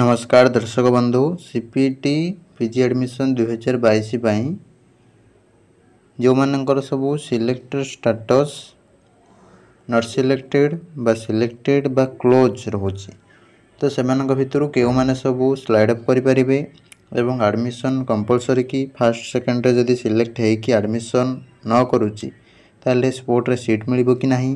ନମସ୍କାର ଦର୍ଶକ ବନ୍ଧୁ C P T P G admission ଦୁଇହଜାର ବାଇଶ ପାଇଁ ଯେଉଁମାନଙ୍କର ସବୁ ସିଲେକ୍ଟେଡ଼୍ ଷ୍ଟାଟସ୍ ନଟ୍ ସିଲେକ୍ଟେଡ଼୍ ବା ସିଲେକ୍ଟେଡ଼୍ ବା କ୍ଲୋଜ୍ ରହୁଛି ତ ସେମାନଙ୍କ ଭିତରୁ କେଉଁମାନେ ସବୁ ସ୍ଲାଇଡ୍ ଅପ୍ କରିପାରିବେ ଏବଂ ଆଡ଼ମିସନ୍ କମ୍ପଲସରି କି ଫାର୍ଷ୍ଟ ସେକେଣ୍ଡରେ ଯଦି ସିଲେକ୍ଟ ହେଇକି ଆଡ଼ମିସନ୍ ନ କରୁଛି ତାହେଲେ ସ୍ପୋର୍ଟରେ ସିଟ୍ ମିଳିବ କି ନାହିଁ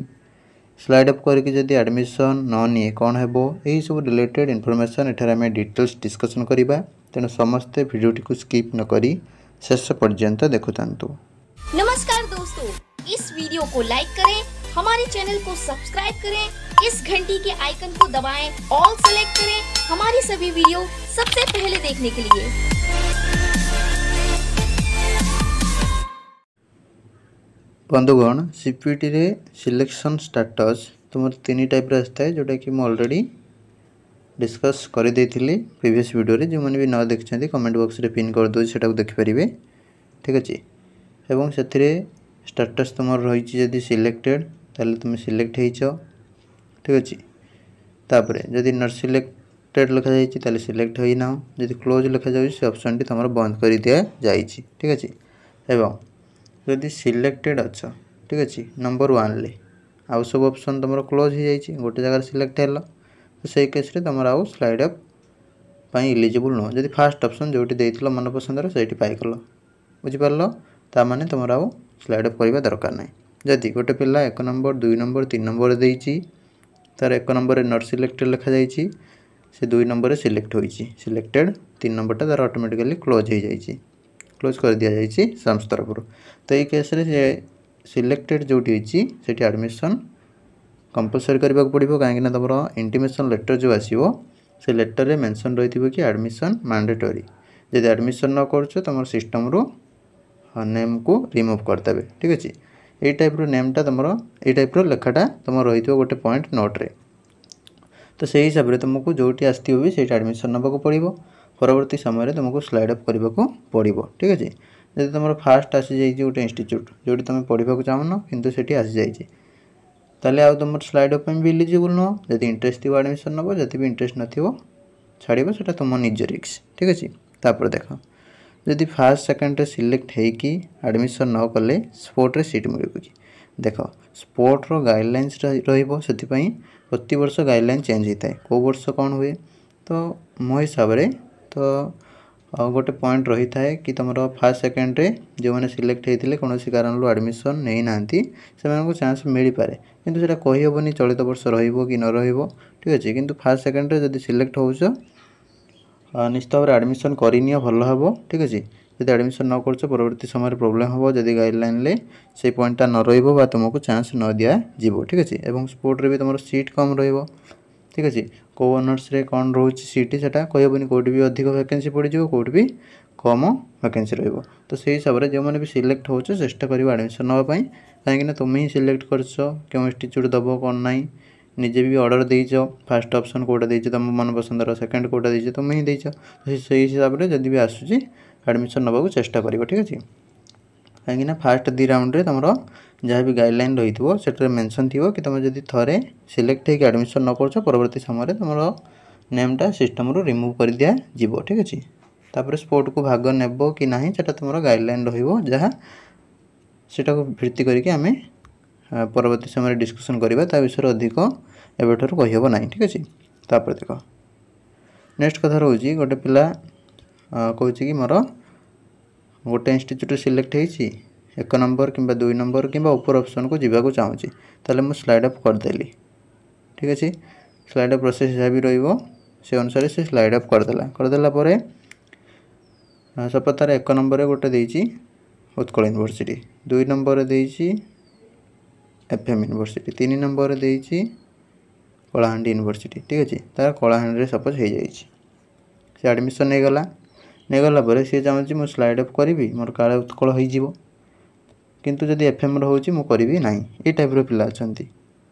ସ୍ଲାଇଡ୍ ଅପ୍ କରିକି ଯଦି ଆଡ଼ମିସନ୍ ନ ନିଏ କ'ଣ ହେବ ଏହିସବୁ ରିଲେଟେଡ଼୍ ଇନଫର୍ମେସନ୍ ଏଠାରେ ଆମେ ଡିଟେଲ୍ସ ଡିସ୍କସନ୍ କରିବା ତେଣୁ ସମସ୍ତେ ଭିଡ଼ିଓଟିକୁ ସ୍କିପ୍ ନ କରି ଶେଷ ପର୍ଯ୍ୟନ୍ତ ଦେଖୁଥାନ୍ତୁ ନମସ୍କାର ଦୋସ୍ତୋ इस वीडियो को लाइक करें हमारे चैनल को सब्सक्राइब करें इस घंटी के आइकन को दबाएं ऑल सेलेक्ट करें हमारी सभी वीडियो सबसे पहले देखने के लिए বন্ধুগণ সিপিটিরে সিলেকশন স্টাটস তোমার তিন টাইপর আসিথায় যেটাকি মু অলরেডি ডিসকস করে দিয়েছিলি প্রিভিয়াস ভিডিওরে যে ন দেখছেন কমেন্ট বক্সরে পিন করেদেছি সেটা দেখিপারে ঠিক আছে এবং সেতিরে স্টাটস তোমার রয়েছে যদি সিলেক্টেড তাহলে তুমি সিলেক্ট হয়েছ ঠিক আছে তাপরে যদি নট সিলেক্টেড লেখা যাই তাহলে সিলেক্ট হয়ে নাও যদি ক্লোজ লেখা যাচ্ছে সে অপশনটি তোমার বন্ধ করে দিয়া যাই ঠিক আছে এবং ଯଦି ସିଲେକ୍ଟେଡ଼୍ ଅଛ ଠିକ୍ ଅଛି ନମ୍ବର ୱାନ୍ରେ ଆଉ ସବୁ ଅପସନ୍ ତୁମର କ୍ଲୋଜ୍ ହୋଇଯାଇଛି ଗୋଟେ ଜାଗାରେ ସିଲେକ୍ଟ ହେଲା ତ ସେଇ କେସ୍ରେ ତୁମର ଆଉ ସ୍ଲାଇଡ଼୍ ଅପ୍ ପାଇଁ ଇଲିଜିବୁଲ୍ ନୁହଁ ଯଦି ଫାର୍ଷ୍ଟ ଅପସନ୍ ଯେଉଁଠି ଦେଇଥିଲ ମନପସନ୍ଦର ସେଇଠି ପାଇଗଲ ବୁଝିପାରିଲ ତା'ମାନେ ତୁମର ଆଉ ସ୍ଲାଇଡ଼୍ ଅପ୍ କରିବା ଦରକାର ନାହିଁ ଯଦି ଗୋଟେ ପିଲା ଏକ ନମ୍ବର ଦୁଇ ନମ୍ବର ତିନି ନମ୍ବର ଦେଇଛି ତା'ର ଏକ ନମ୍ବରରେ ନଟ୍ ସିଲେକ୍ଟେଡ଼୍ ଲେଖାଯାଇଛି ସେ ଦୁଇ ନମ୍ବରରେ ସିଲେକ୍ଟ ହୋଇଛି ସିଲେକ୍ଟେଡ଼୍ ତିନି ନମ୍ବରଟା ତା'ର ଅଟୋମେଟିକାଲି କ୍ଲୋଜ୍ ହୋଇଯାଇଛି କ୍ଲୋଜ୍ କରିଦିଆଯାଇଛି ସନ୍ସ ତରଫରୁ ତ ଏଇ କେସ୍ରେ ସେ ସିଲେକ୍ଟେଡ଼୍ ଯେଉଁଠି ହେଇଛି ସେଠି ଆଡ଼ମିସନ୍ କମ୍ପଲସରି କରିବାକୁ ପଡ଼ିବ କାହିଁକିନା ତୁମର ଇଣ୍ଟିମେସନ୍ ଲେଟର୍ ଯେଉଁ ଆସିବ ସେ ଲେଟର୍ରେ ମେନ୍ସନ୍ ରହିଥିବ କି ଆଡ଼ମିସନ୍ ମ୍ୟାଣ୍ଡେଟୋରୀ ଯଦି ଆଡ଼ମିସନ୍ ନ କରୁଛ ତୁମର ସିଷ୍ଟମ୍ରୁ ନେମ୍କୁ ରିମୁଭ୍ କରିଦେବେ ଠିକ୍ ଅଛି ଏଇ ଟାଇପ୍ର ନେମ୍ଟା ତୁମର ଏଇ ଟାଇପ୍ର ଲେଖାଟା ତୁମର ରହିଥିବ ଗୋଟେ ପଏଣ୍ଟ ନୋଟ୍ରେ ତ ସେଇ ହିସାବରେ ତୁମକୁ ଯେଉଁଠି ଆସିଥିବ ବି ସେଇଠି ଆଡ଼ମିସନ୍ ନେବାକୁ ପଡ଼ିବ ପରବର୍ତ୍ତୀ ସମୟରେ ତୁମକୁ ସ୍ଲାଇଡ୍ ଅପ୍ କରିବାକୁ ପଡ଼ିବ ଠିକ୍ ଅଛି ଯଦି ତୁମର ଫାର୍ଷ୍ଟ ଆସିଯାଇଛି ଗୋଟେ ଇନଷ୍ଟିଚ୍ୟୁଟ୍ ଯେଉଁଠି ତୁମେ ପଢ଼ିବାକୁ ଚାହୁଁନ କିନ୍ତୁ ସେଠି ଆସିଯାଇଛି ତାହେଲେ ଆଉ ତୁମର ସ୍ଲାଇଡ୍ ଅପ୍ ପାଇଁ ବି ଇଲିଜିବୁଲ୍ ନୁହଁ ଯଦି ଇଣ୍ଟରେଷ୍ଟ ଥିବ ଆଡ଼ମିସନ୍ ନେବ ଯଦି ବି ଇଣ୍ଟରେଷ୍ଟ ନଥିବ ଛାଡ଼ିବ ସେଇଟା ତୁମ ନିଜ ରିକ୍ସ ଠିକ୍ ଅଛି ତାପରେ ଦେଖ ଯଦି ଫାର୍ଷ୍ଟ ସେକେଣ୍ଡରେ ସିଲେକ୍ଟ ହେଇକି ଆଡ଼ମିସନ୍ ନ କଲେ ସ୍ପୋର୍ଟରେ ସିଟ୍ ମିଳିବ କି ଦେଖ ସ୍ପୋର୍ଟର ଗାଇଡ଼ଲାଇନ୍ସ ରହିବ ସେଥିପାଇଁ ପ୍ରତିବର୍ଷ ଗାଇଡ଼ଲାଇନ୍ ଚେଞ୍ଜ ହୋଇଥାଏ କେଉଁ ବର୍ଷ କ'ଣ ହୁଏ ତ ମୋ ହିସାବରେ ତ ଆଉ ଗୋଟେ ପଏଣ୍ଟ ରହିଥାଏ କି ତୁମର ଫାର୍ଷ୍ଟ ସେକେଣ୍ଡରେ ଯେଉଁମାନେ ସିଲେକ୍ଟ ହେଇଥିଲେ କୌଣସି କାରଣରୁ ଆଡ଼ମିସନ୍ ନେଇନାହାନ୍ତି ସେମାନଙ୍କୁ ଚାନ୍ସ ମିଳିପାରେ କିନ୍ତୁ ସେଇଟା କହିହେବନି ଚଳିତ ବର୍ଷ ରହିବ କି ନ ରହିବ ଠିକ୍ ଅଛି କିନ୍ତୁ ଫାର୍ଷ୍ଟ ସେକେଣ୍ଡରେ ଯଦି ସିଲେକ୍ଟ ହେଉଛ ନିଶ୍ଚିତ ଭାବରେ ଆଡ଼ମିସନ୍ କରିନିଅ ଭଲ ହେବ ଠିକ୍ ଅଛି ଯଦି ଆଡ଼ମିସନ୍ ନ କରୁଛ ପରବର୍ତ୍ତୀ ସମୟରେ ପ୍ରୋବ୍ଲେମ୍ ହେବ ଯଦି ଗାଇଡ଼ଲାଇନ୍ରେ ସେଇ ପଏଣ୍ଟଟା ନ ରହିବ ବା ତୁମକୁ ଚାନ୍ସ ନ ଦିଆଯିବ ଠିକ୍ ଅଛି ଏବଂ ସ୍ପୋର୍ଟରେ ବି ତୁମର ସିଟ୍ କମ୍ ରହିବ ଠିକ୍ ଅଛି କେଉଁ ଅନର୍ସରେ କ'ଣ ରହୁଛି ସିଟ୍ ସେଇଟା କହିହେବନି କେଉଁଠି ବି ଅଧିକ ଭ୍ୟାକେନ୍ସି ପଡ଼ିଯିବ କେଉଁଠି ବି କମ୍ ଭ୍ୟାକେନ୍ସି ରହିବ ତ ସେଇ ହିସାବରେ ଯେଉଁମାନେ ବି ସିଲେକ୍ଟ ହେଉଛ ଚେଷ୍ଟା କରିବ ଆଡ଼ମିସନ୍ ନେବା ପାଇଁ କାହିଁକିନା ତୁମେ ହିଁ ସିଲେକ୍ଟ କରିଛ କେଉଁ ଇନଷ୍ଟିଚ୍ୟୁଟ୍ ଦେବ କ'ଣ ନାହିଁ ନିଜେ ବି ଅର୍ଡ଼ର ଦେଇଛ ଫାଷ୍ଟ ଅପସନ୍ କେଉଁଟା ଦେଇଛ ତୁମ ମନ ପସନ୍ଦର ସେକେଣ୍ଡ କେଉଁଟା ଦେଇଛ ତୁମେ ହିଁ ଦେଇଛ ସେଇ ହିସାବରେ ଯଦି ବି ଆସୁଛି ଆଡ଼ମିସନ୍ ନେବାକୁ ଚେଷ୍ଟା କରିବ ଠିକ୍ ଅଛି କାହିଁକିନା ଫାଷ୍ଟ ଦୁଇ ରାଉଣ୍ଡରେ ତମର ଯାହା ବି ଗାଇଡ଼ଲାଇନ୍ ରହିଥିବ ସେଥିରେ ମେନସନ୍ ଥିବ କି ତୁମେ ଯଦି ଥରେ ସିଲେକ୍ଟ ହେଇକି ଆଡ଼ମିସନ୍ ନ କରୁଛ ପରବର୍ତ୍ତୀ ସମୟରେ ତୁମର ନେମ୍ଟା ସିଷ୍ଟମ୍ରୁ ରିମୁଭ୍ କରିଦିଆଯିବ ଠିକ୍ ଅଛି ତାପରେ ସ୍ପୋର୍ଟକୁ ଭାଗ ନେବ କି ନାହିଁ ସେଟା ତୁମର ଗାଇଡ଼ଲାଇନ୍ ରହିବ ଯାହା ସେଟାକୁ ଭିତ୍ତି କରିକି ଆମେ ପରବର୍ତ୍ତୀ ସମୟରେ ଡିସ୍କସନ୍ କରିବା ତା ବିଷୟରେ ଅଧିକ ଏବେଠାରୁ କହିହେବ ନାହିଁ ଠିକ୍ ଅଛି ତାପରେ ଦେଖ ନେକ୍ସଟ କଥା ରହୁଛି ଗୋଟେ ପିଲା କହୁଛି କି ମୋର ଗୋଟେ ଇନଷ୍ଟିଚ୍ୟୁଟ୍ ସିଲେକ୍ଟ ହେଇଛି ଏକ ନମ୍ବର କିମ୍ବା ଦୁଇ ନମ୍ବର କିମ୍ବା ଉପର ଅପସନ୍କୁ ଯିବାକୁ ଚାହୁଁଛି ତାହେଲେ ମୁଁ ସ୍ଲାଇଡ୍ ଅପ୍ କରିଦେଲି ଠିକ୍ ଅଛି ସ୍ଲାଇଡ୍ ଅପ୍ ପ୍ରୋସେସ୍ ଯାହା ବି ରହିବ ସେ ଅନୁସାରେ ସେ ସ୍ଲାଇଡ୍ ଅପ୍ କରିଦେଲା କରିଦେଲା ପରେ ସପତାର ଏକ ନମ୍ବରରେ ଗୋଟେ ଦେଇଛି ଉତ୍କଳ ୟୁନିଭର୍ସିଟି ଦୁଇ ନମ୍ବରରେ ଦେଇଛି ଏଫ୍ ଏମ୍ ୟୁନିଭର୍ସିଟି ତିନି ନମ୍ବରରେ ଦେଇଛି କଳାହାଣ୍ଡି ୟୁନିଭର୍ସିଟି ଠିକ୍ ଅଛି ତା'ର କଳାହାଣ୍ଡିରେ ସପୋଜ୍ ହେଇଯାଇଛି ସେ ଆଡ଼ମିସନ୍ ହେଇଗଲା ନେଇଗଲା ପରେ ସିଏ ଚାହୁଁଛି ମୁଁ ସ୍ଲାଇଡ଼୍ ଅଫ୍ କରିବି ମୋର କାଳେ ଉତ୍କଳ ହୋଇଯିବ କିନ୍ତୁ ଯଦି ଏଫ୍ଏମ୍ର ହେଉଛି ମୁଁ କରିବି ନାହିଁ ଏଇ ଟାଇପ୍ର ପିଲା ଅଛନ୍ତି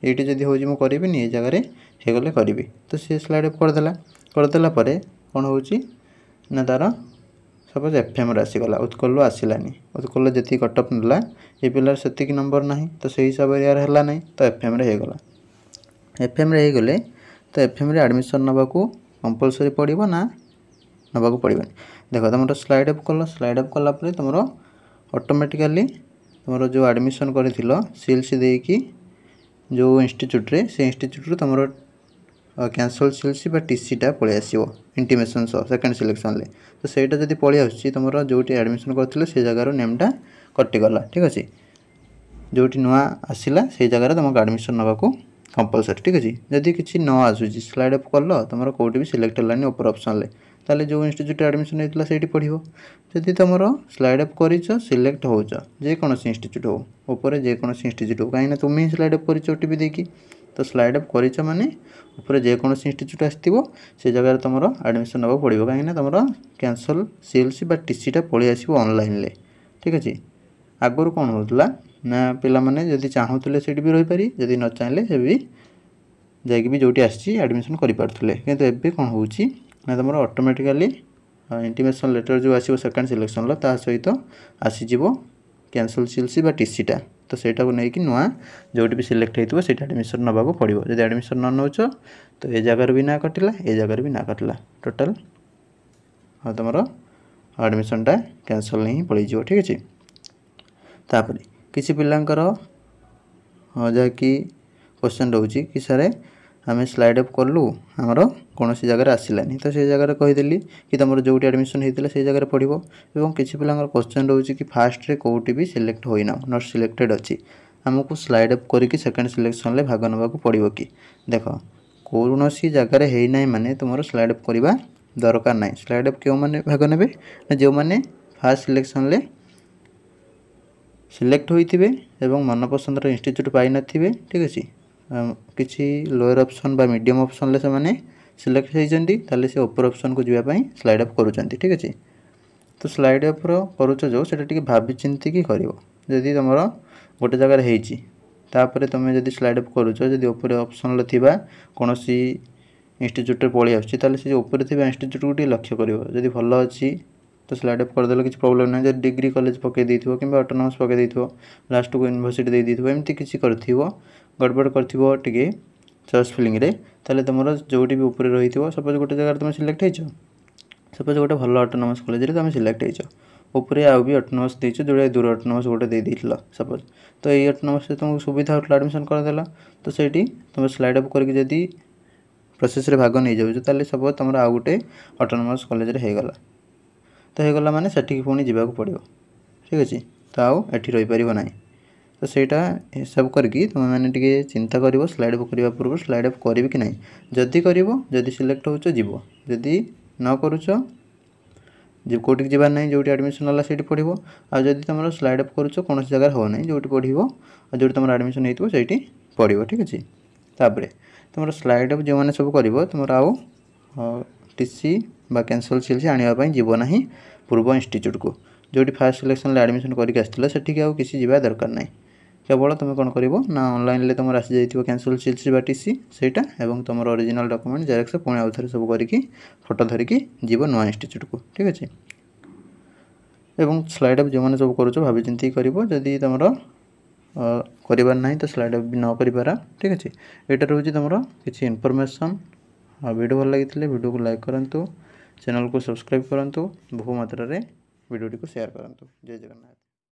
ଏଇଠି ଯଦି ହେଉଛି ମୁଁ କରିବିନି ଏ ଜାଗାରେ ହେଇଗଲେ କରିବି ତ ସିଏ ସ୍ଲାଇଡ଼୍ ଅଫ୍ କରିଦେଲା କରିଦେଲା ପରେ କ'ଣ ହେଉଛି ନା ତା'ର ସପୋଜ୍ ଏଫ୍ଏମ୍ର ଆସିଗଲା ଉତ୍କଳରୁ ଆସିଲାନି ଉତ୍କଳର ଯେତିକି କଟଅଫ୍ ନେଲା ଏ ପିଲାର ସେତିକି ନମ୍ବର ନାହିଁ ତ ସେହି ହିସାବରେ ଏହାର ହେଲା ନାହିଁ ତ ଏଫ୍ଏମ୍ରେ ହେଇଗଲା ଏଫ୍ଏମ୍ରେ ହେଇଗଲେ ତ ଏଫ୍ଏମ୍ରେ ଆଡ଼ମିସନ୍ ନେବାକୁ କମ୍ପଲସରି ପଡ଼ିବ ନା ନେବାକୁ ପଡ଼ିବନି ଦେଖ ତୁମର ସ୍ଲାଇଡ଼୍ ଅପ୍ କଲ ସ୍ଲାଇଡ଼୍ ଅପ୍ କଲା ପରେ ତୁମର ଅଟୋମେଟିକାଲି ତୁମର ଯେଉଁ ଆଡ଼ମିସନ୍ କରିଥିଲ ସିଲ୍ସ ଦେଇକି ଯେଉଁ ଇନଷ୍ଟିଚ୍ୟୁଟ୍ରେ ସେ ଇନଷ୍ଟିଚ୍ୟୁଟ୍ରୁ ତୁମର କ୍ୟାନସଲ୍ ସିଲ୍ସ ବା ଟିସିଟା ପଳେଇ ଆସିବ ଇଣ୍ଟିମେସନ୍ ସହ ସେକେଣ୍ଡ ସିଲେକ୍ସନ୍ରେ ତ ସେଇଟା ଯଦି ପଳେଇ ଆସୁଛି ତୁମର ଯେଉଁଠି ଆଡ଼ମିସନ୍ କରିଥିଲ ସେ ଜାଗାରୁ ନେମ୍ଟା କଟିଗଲା ଠିକ୍ ଅଛି ଯେଉଁଠି ନୂଆ ଆସିଲା ସେଇ ଜାଗାରେ ତୁମକୁ ଆଡ଼ମିସନ୍ ନେବାକୁ କମ୍ପଲସରି ଠିକ୍ ଅଛି ଯଦି କିଛି ନ ଆସୁଛି ସ୍ଲାଇଡ଼୍ ଅପ୍ କଲ ତୁମର କେଉଁଠି ବି ସିଲେକ୍ଟ ହେଲାନି ଉପର ଅପସନ୍ରେ তাহলে ଯେଉଁ ଇନଷ୍ଟିଚ୍ୟୁଟ୍ ଆଡ଼ମିସନ୍ ହେଇଥିଲା ସେଇଠି ପଢ଼ିବ ଯଦି ତୁମର ସ୍ଲାଇଡ୍ ଅପ୍ କରିଛ ସିଲେକ୍ଟ ହେଉଛ ଯେକୌଣସି ଇନଷ୍ଟିଚ୍ୟୁଟ୍ ହେଉ ଉପରେ ଯେକୌଣସି ଇନଷ୍ଟିଚ୍ୟୁଟ୍ ହେଉ କାହିଁକିନା ତୁମେ ହିଁ ସ୍ଲାଇଡ୍ ଅପ୍ କରିଛ ଓ ଟି ପି ଦେଇକି ତ ସ୍ଲାଇଡ୍ ଅପ୍ କରିଛ ମାନେ ଉପରେ ଯେକୌଣସି ଇନଷ୍ଟିଚ୍ୟୁଟ୍ ଆସିଥିବ ସେ ଜାଗାରେ ତୁମର ଆଡ଼ମିସନ୍ ନେବାକୁ ପଡ଼ିବ କାହିଁକିନା ତୁମର କ୍ୟାନସଲ୍ ସି ଏଲ୍ ସି ବା ଟିସିଟା ପଳେଇ ଆସିବ ଅନଲାଇନ୍ରେ ଠିକ୍ ଅଛି ଆଗରୁ କ'ଣ ହେଉଥିଲା ନା ପିଲାମାନେ ଯଦି ଚାହୁଁଥିଲେ ସେଇଠି ବି ରହିପାରିବେ ଯଦି ନ ଚାହିଁଲେ ସେ ବି ଯାଇକି ବି ଯେଉଁଠି ଆସିଛି ଆଡ଼ମିସନ୍ କରିପାରୁଥିଲେ କିନ୍ତୁ ଏବେ କ'ଣ ହେଉଛି ନା ତୁମର ଅଟୋମେଟିକାଲି ଇଣ୍ଟିମେସନ୍ ଲେଟର୍ ଯେଉଁ ଆସିବ ସେକେଣ୍ଡ ସିଲେକ୍ସନ୍ର ତା ସହିତ ଆସିଯିବ କ୍ୟାନସଲ୍ ସି ଏଲ୍ ସି ବା ଟିସିଟା ତ ସେଇଟାକୁ ନେଇକି ନୂଆ ଯେଉଁଠି ବି ସିଲେକ୍ଟ ହେଇଥିବ ସେଇଠି ଆଡ଼ମିସନ୍ ନେବାକୁ ପଡ଼ିବ ଯଦି ଆଡ଼ମିସନ୍ ନ ନେଉଛ ତ ଏ ଜାଗାରୁ ବି ନାଁ କଟିଲା ଏ ଜାଗାରୁ ବି ନାଁ କଟିଲା ଟୋଟାଲ୍ ଆଉ ତୁମର ଆଡ଼ମିସନ୍ଟା କ୍ୟାନସଲ୍ ହିଁ ପଳେଇଯିବ ଠିକ୍ ଅଛି ତାପରେ କିଛି ପିଲାଙ୍କର ଯାହାକି କୋଶ୍ଚେନ୍ ରହୁଛି କି ସାର୍ আমি ସ୍ଲାଇଡ୍ ଅପ୍ କଲୁ ଆମର କୌଣସି ଜାଗାରେ ଆସିଲାନି ତ ସେଇ ଜାଗାରେ କହିଦେଲି କି ତୁମର ଯେଉଁଠି ଆଡ଼ମିସନ୍ ହେଇଥିଲା ସେଇ ଜାଗାରେ ପଢ଼ିବ ଏବଂ କିଛି ପିଲାଙ୍କର କ୍ୱେଶ୍ଚନ୍ ରହୁଛି କି ଫାର୍ଷ୍ଟରେ କେଉଁଠି ବି ସିଲେକ୍ଟ ହୋଇନ ନଟ୍ ସିଲେକ୍ଟେଡ଼୍ ଅଛି ଆମକୁ ସ୍ଲାଇଡ୍ ଅପ୍ କରିକି ସେକେଣ୍ଡ ସିଲେକ୍ସନ୍ରେ ଭାଗ ନେବାକୁ ପଡ଼ିବ କି ଦେଖ କୌଣସି ଜାଗାରେ ହେଇନାହିଁ ମାନେ ତୁମର ସ୍ଲାଇଡ୍ ଅପ୍ କରିବା ଦରକାର ନାହିଁ ସ୍ଲାଇଡ୍ ଅପ୍ କେଉଁମାନେ ଭାଗ ନେବେ ନା ଯେଉଁମାନେ ଫାର୍ଷ୍ଟ ସିଲେକ୍ସନ୍ରେ ସିଲେକ୍ଟ ହୋଇଥିବେ ଏବଂ ମନପସନ୍ଦର ଇନଷ୍ଟିଚ୍ୟୁଟ୍ ପାଇନଥିବେ ଠିକ୍ ଅଛି କିଛି ଲୋୟର୍ ଅପସନ୍ ବା ମିଡ଼ିୟମ୍ ଅପସନ୍ରେ ସେମାନେ ସିଲେକ୍ଟ ହୋଇଛନ୍ତି ତାହେଲେ ସେ ଉପର ଅପସନ୍କୁ ଯିବା ପାଇଁ ସ୍ଲାଇଡ଼୍ ଅପ୍ କରୁଛନ୍ତି ଠିକ୍ ଅଛି ତ ସ୍ଲାଇଡ଼୍ ଅପ୍ର କରୁଛ ଯେଉଁ ସେଇଟା ଟିକେ ଭାବି ଚିନ୍ତିକି କରିବ ଯଦି ତୁମର ଗୋଟେ ଜାଗାରେ ହେଇଛି ତାପରେ ତୁମେ ଯଦି ସ୍ଲାଇଡ଼୍ ଅପ୍ କରୁଛ ଯଦି ଉପରେ ଅପସନ୍ରେ ଥିବା କୌଣସି ଇନଷ୍ଟିଚ୍ୟୁଟ୍ରେ ପଳେଇ ଆସୁଛି ତାହେଲେ ସେ ଯେଉଁ ଉପରେ ଥିବା ଇନଷ୍ଟିଚ୍ୟୁଟ୍କୁ ଟିକେ ଲକ୍ଷ୍ୟ କରିବ ଯଦି ଭଲ ଅଛି ତ ସ୍ଲାଇଡ଼୍ ଅଫ୍ କରିଦେଲେ କିଛି ପ୍ରୋବ୍ଲେମ୍ ନାହିଁ ଯଦି ଡିଗ୍ରୀ କଲେଜ୍ ପକାଇ ଦେଇଥିବ କିମ୍ବା ଅଟୋନମସ୍ ପକାଇ ଦେଇଥିବ ଲାଷ୍ଟକୁ ୟୁନିଭର୍ସିଟି ଦେଇ ଦେଇଥିବ ଏମିତି କିଛି କରିଥିବ ଗଡ଼ବଡ଼ କରିଥିବ ଟିକେ ସର୍ଚ୍ଚ ଫିଲିଂରେ ତାହେଲେ ତୁମର ଯେଉଁଠି ବି ଉପରେ ରହିଥିବ ସପୋଜ୍ ଗୋଟେ ଜାଗାରେ ତୁମେ ସିଲେକ୍ଟ ହେଇଛ ସପୋଜ୍ ଗୋଟେ ଭଲ ଅଟୋନମସ୍ କଲେଜରେ ତୁମେ ସିଲେକ୍ଟ ହେଇଛ ଉପରେ ଆଉ ବି ଅଟୋନମସ୍ ଦେଇଛ ଯେଉଁଟା ଦୂର ଅଟୋନମସ୍ ଗୋଟେ ଦେଇ ଦେଇଥିଲ ସପୋଜ୍ ତ ଏଇ ଅଟୋନମସ୍ରେ ତୁମକୁ ସୁବିଧା ହେଉଥିଲା ଆଡ଼ମିସନ୍ କରିଦେଲା ତ ସେଇଠି ତୁମେ ସ୍ଲାଇଡ଼୍ ଅଫ୍ କରିକି ଯଦି ପ୍ରୋସେସ୍ରେ ଭାଗ ନେଇଯାଉଛ ତାହେଲେ ସପୋଜ୍ ତୁମର ଆଉ ଗୋଟେ ଅଟୋନମସ୍ କଲେଜରେ ହେଇଗଲା ତ ହେଇଗଲା ମାନେ ସେଠିକି ପୁଣି ଯିବାକୁ ପଡ଼ିବ ଠିକ୍ ଅଛି ତ ଆଉ ଏଠି ରହିପାରିବ ନାହିଁ ତ ସେଇଟା ହିସାବ କରିକି ତୁମେମାନେ ଟିକେ ଚିନ୍ତା କରିବ ସ୍ଲାଇଡ଼୍ ଅଫ୍ କରିବା ପୂର୍ବରୁ ସ୍ଲାଇଡ଼୍ ଅଫ୍ କରିବି କି ନାହିଁ ଯଦି କରିବ ଯଦି ସିଲେକ୍ଟ ହେଉଛ ଯିବ ଯଦି ନ କରୁଛ ଯେ କେଉଁଠିକି ଯିବାର ନାହିଁ ଯେଉଁଠି ଆଡ଼ମିସନ୍ ହେଲା ସେଇଠି ପଢ଼ିବ ଆଉ ଯଦି ତୁମର ସ୍ଲାଇଡ଼୍ ଅପ୍ କରୁଛ କୌଣସି ଜାଗାରେ ହେବ ନାହିଁ ଯେଉଁଠି ପଢ଼ିବ ଆଉ ଯେଉଁଠି ତୁମର ଆଡ଼ମିସନ୍ ହେଇଥିବ ସେଇଠି ପଢ଼ିବ ଠିକ୍ ଅଛି ତାପରେ ତୁମର ସ୍ଲାଇଡ଼୍ ଅପ୍ ଯେଉଁମାନେ ସବୁ କରିବ ତୁମର ଆଉ ଟି ସି ବା କ୍ୟାନସଲ୍ ସି ଏଲ୍ ସି ଆଣିବା ପାଇଁ ଯିବ ନାହିଁ ପୂର୍ବ ଇନଷ୍ଟିଚ୍ୟୁଟ୍କୁ ଯେଉଁଠି ଫାର୍ଷ୍ଟ ସିଲେକ୍ସନ୍ରେ ଆଡ଼ମିସନ୍ କରିକି ଆସିଥିଲ ସେଠିକି ଆଉ କିଛି ଯିବା ଦରକାର ନାହିଁ କେବଳ ତୁମେ କ'ଣ କରିବ ନା ଅନଲାଇନ୍ରେ ତୁମର ଆସିଯାଇଥିବ କ୍ୟାନସଲ୍ ସି ଏଲ୍ ସି ବା ଟି ସି ସେଇଟା ଏବଂ ତୁମର ଅରିଜିନାଲ୍ ଡକୁମେଣ୍ଟ ଜେରକ୍ସ ପୁଣି ଆଉ ଥରେ ସବୁ କରିକି ଫଟୋ ଧରିକି ଯିବ ନୂଆ ଇନଷ୍ଟିଚ୍ୟୁଟ୍କୁ ଠିକ୍ ଅଛି ଏବଂ ସ୍ଲାଇଡ଼୍ ଅପ୍ ଯେଉଁମାନେ ସବୁ କରୁଛ ଭାବି ଚିନ୍ତିକି କରିବ ଯଦି ତୁମର କରିବାର ନାହିଁ ତ ସ୍ଲାଇଡ଼୍ ଅପ୍ ବି ନ କରିପାର ଠିକ୍ ଅଛି ଏଇଟା ରହୁଛି ତୁମର କିଛି ଇନଫର୍ମେସନ୍ ଆଉ ଭିଡ଼ିଓ ଭଲ ଲାଗିଥିଲେ ଭିଡ଼ିଓକୁ ଲାଇକ୍ କରନ୍ତୁ ଚ୍ୟାନେଲ୍କୁ ସବସ୍କ୍ରାଇବ୍ କରନ୍ତୁ ବହୁ ମାତ୍ରାରେ ଭିଡ଼ିଓଟିକୁ ସେୟାର୍ କରନ୍ତୁ ଜୟ ଜଗନ୍ନାଥ